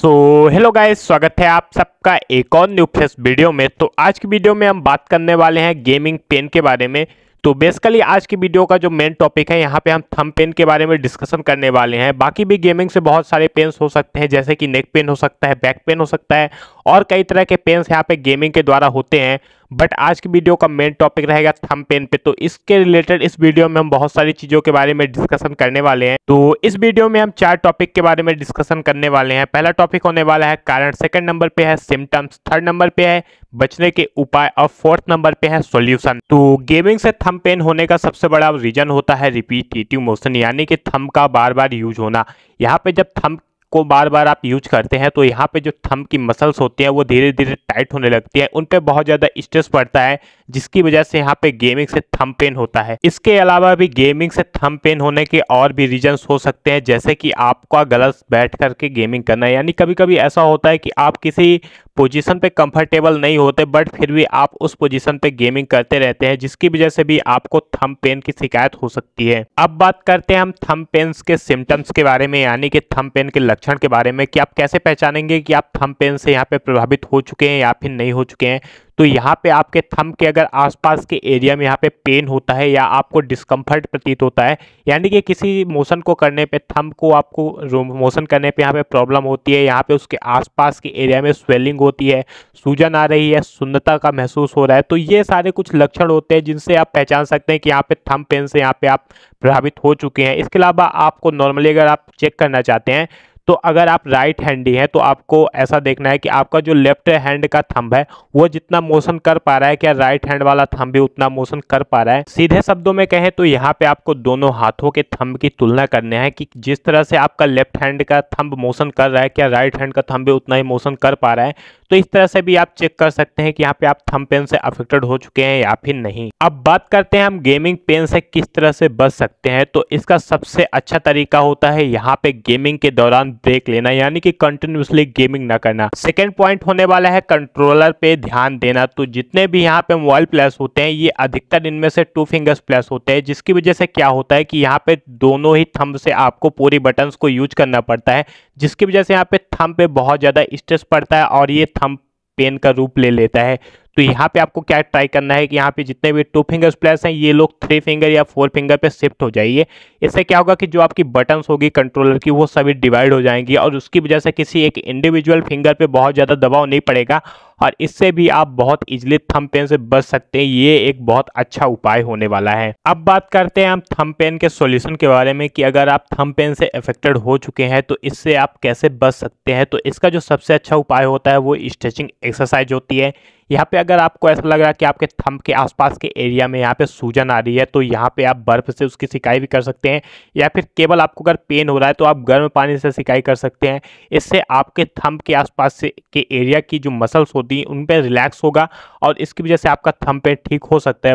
so hello guys स्वागत है आप सबका एक और न्यू फ्रेश वीडियो में तो आज की वीडियो में हम बात करने वाले हैं गेमिंग पेन के बारे में तो बेसिकली आज की वीडियो का जो मेन टॉपिक है यहाँ पे हम थम पेन के बारे में डिस्कशन करने वाले हैं बाकी भी गेमिंग से बहुत सारे पेन्स हो सकते हैं जैसे कि नेक पेन हो सकता है बैक पेन हो सकता है और कई तरह के पेन्स यहाँ पे गेमिंग के द्वारा होते हैं बट आज की वीडियो का मेन टॉपिक रहेगा थम पेन पे तो इसके रिलेटेड इस वीडियो में हम बहुत सारी चीज़ों के बारे में डिस्कशन करने वाले हैं तो इस वीडियो में हम चार टॉपिक के बारे में डिस्कशन करने वाले हैं पहला टॉपिक होने वाला है कारण सेकंड नंबर पे है सिम्टम्स थर्ड नंबर पे है बचने के उपाय और फोर्थ नंबर पे है सॉल्यूशन तो गेमिंग से थम पेन होने का सबसे बड़ा रीजन होता है रिपीटेटिव मोशन यानी कि थम का बार बार यूज होना यहाँ पे जब थम को बार बार आप यूज करते हैं तो यहाँ पे जो थंब की मसल्स होती हैं वो धीरे धीरे टाइट होने लगती है उन पर बहुत ज़्यादा स्ट्रेस पड़ता है जिसकी वजह से यहाँ पे गेमिंग से थम पेन होता है इसके अलावा भी गेमिंग से थम पेन होने के और भी रीजन्स हो सकते हैं जैसे कि आपका गलत बैठ करके गेमिंग करना यानी कभी कभी ऐसा होता है कि आप किसी पोजीशन पे कंफर्टेबल नहीं होते बट फिर भी आप उस पोजीशन पे गेमिंग करते रहते हैं जिसकी वजह से भी आपको थम पेन की शिकायत हो सकती है अब बात करते हैं हम थम पेन के सिम्टम्स के बारे में यानी कि थम पेन के लक्षण के बारे में कि आप कैसे पहचानेंगे कि आप थम पेन से यहाँ पे प्रभावित हो चुके हैं या फिर नहीं हो चुके हैं तो यहाँ पे आपके थम के अगर आसपास के एरिया में यहाँ पे पेन होता है या आपको डिस्कम्फर्ट प्रतीत होता है यानी कि किसी मोशन को करने पे थम को आपको मोशन करने पे यहाँ पे प्रॉब्लम होती है यहाँ पे उसके आसपास के एरिया में स्वेलिंग होती है सूजन आ रही है सुंदरता का महसूस हो रहा है तो ये सारे कुछ लक्षण होते हैं जिनसे आप पहचान सकते हैं कि यहाँ पे थम पेन से यहाँ पे आप प्रभावित हो चुके हैं इसके अलावा आपको नॉर्मली अगर आप चेक करना चाहते हैं तो अगर आप राइट हैंडी हैं तो आपको ऐसा देखना है कि आपका जो लेफ्ट हैंड का थंब है वो जितना मोशन कर पा रहा है क्या राइट हैंड वाला थंब भी उतना मोशन कर पा रहा है सीधे शब्दों में कहें तो यहाँ पे आपको दोनों हाथों के थंब की तुलना करने है कि जिस तरह से आपका लेफ्ट हैंड का थंब मोशन कर रहा है क्या राइट हैंड का थंब भी उतना ही मोशन कर पा रहा है तो इस तरह से भी आप चेक कर सकते हैं कि यहाँ पे आप थम पेन से अफेक्टेड हो चुके हैं या फिर नहीं अब बात करते हैं हम गेमिंग पेन से किस तरह से बच सकते हैं तो इसका सबसे अच्छा तरीका होता है यहाँ पे गेमिंग के दौरान ब्रेक लेना यानी कि कंटिन्यूसली गेमिंग ना करना सेकेंड पॉइंट होने वाला है कंट्रोलर पे ध्यान देना तो जितने भी यहाँ पे मोबाइल प्लेस होते हैं ये अधिकतर इनमें से टू फिंगर्स प्लेस होते हैं जिसकी वजह से क्या होता है कि यहाँ पे दोनों ही थम्ब से आपको पूरी बटन्स को यूज करना पड़ता है जिसकी वजह से यहाँ पे थम्ब पे बहुत ज़्यादा स्ट्रेस पड़ता है और ये थम्ब पेन का रूप ले लेता है तो यहाँ पे आपको क्या ट्राई करना है कि यहाँ पे जितने भी टू फिंगर प्लेस हैं ये लोग थ्री फिंगर या फोर फिंगर पे शिफ्ट हो जाइए इससे क्या होगा कि जो आपकी बटन्स होगी कंट्रोलर की वो सभी डिवाइड हो जाएंगी और उसकी वजह से किसी एक इंडिविजुअल फिंगर पे बहुत ज़्यादा दबाव नहीं पड़ेगा और इससे भी आप बहुत इजिली थम पेन से बच सकते हैं ये एक बहुत अच्छा उपाय होने वाला है अब बात करते हैं हम थम पेन के सॉल्यूशन के बारे में कि अगर आप थम पेन से इफेक्टेड हो चुके हैं तो इससे आप कैसे बच सकते हैं तो इसका जो सबसे अच्छा उपाय होता है वो स्ट्रेचिंग एक्सरसाइज होती है यहाँ पे अगर आपको ऐसा लग रहा है कि आपके थंब के आसपास के एरिया में यहाँ पे सूजन आ रही है तो यहाँ पे आप बर्फ़ से उसकी सिकाई भी कर सकते हैं या फिर केवल आपको अगर पेन हो रहा है तो आप गर्म पानी से सिकाई कर सकते हैं इससे आपके थंब के आसपास से के एरिया की जो मसल्स हो डी उन पर रिलैक्स होगा और इसकी वजह से आपका थम पेन ठीक हो सकता है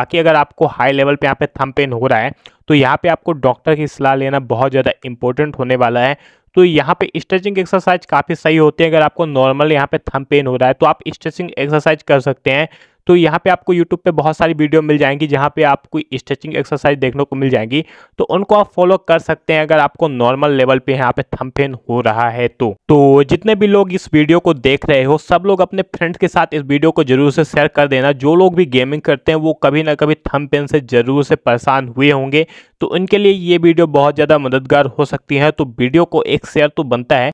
बाकी अगर आपको हाई लेवल पे यहाँ पे थम पेन हो रहा है तो यहाँ पे आपको डॉक्टर की सलाह लेना बहुत ज़्यादा इंपॉर्टेंट होने वाला है तो यहाँ पे स्ट्रेचिंग एक्सरसाइज काफ़ी सही होती है अगर आपको नॉर्मल यहाँ पे थम पेन हो रहा है तो आप स्ट्रेचिंग एक्सरसाइज कर सकते हैं तो यहाँ पे आपको यूट्यूब पे बहुत सारी वीडियो मिल जाएंगी जहाँ पे आपको स्ट्रेचिंग एक्सरसाइज देखने को मिल जाएंगी तो उनको आप फॉलो कर सकते हैं अगर आपको नॉर्मल लेवल पे यहाँ पे थम्पेन हो रहा है तो तो जितने भी लोग इस वीडियो को देख रहे हो सब लोग अपने फ्रेंड्स के साथ इस वीडियो को जरूर से शेयर कर देना जो लोग भी गेमिंग करते हैं वो कभी ना कभी थम्पेन से जरूर से परेशान हुए होंगे तो उनके लिए ये वीडियो बहुत ज़्यादा मददगार हो सकती है तो वीडियो को एक शेयर तो बनता है